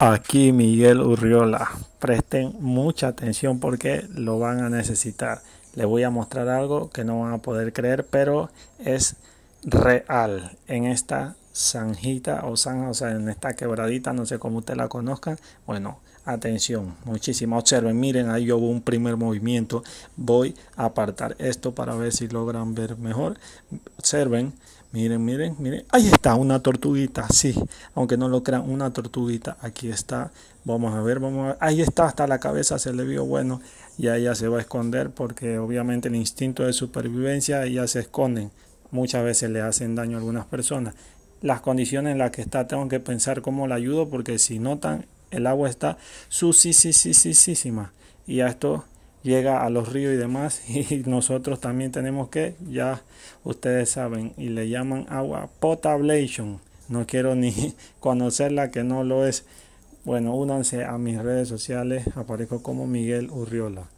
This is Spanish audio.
Aquí Miguel Urriola. Presten mucha atención porque lo van a necesitar. Les voy a mostrar algo que no van a poder creer, pero es real. En esta zanjita o zanja, o sea, en esta quebradita, no sé cómo usted la conozca. Bueno, atención, muchísima. Observen, miren, ahí yo hubo un primer movimiento. Voy a apartar esto para ver si logran ver mejor observen, miren, miren, miren, ahí está una tortuguita, sí, aunque no lo crean, una tortuguita, aquí está, vamos a ver, vamos a ver, ahí está, hasta la cabeza se le vio bueno, y ahí ya se va a esconder porque obviamente el instinto de supervivencia, ya se esconden, muchas veces le hacen daño a algunas personas, las condiciones en las que está, tengo que pensar cómo la ayudo porque si notan, el agua está sí Y a esto llega a los ríos y demás y nosotros también tenemos que, ya ustedes saben, y le llaman agua potablation. No quiero ni conocerla que no lo es. Bueno, únanse a mis redes sociales, aparezco como Miguel Urriola.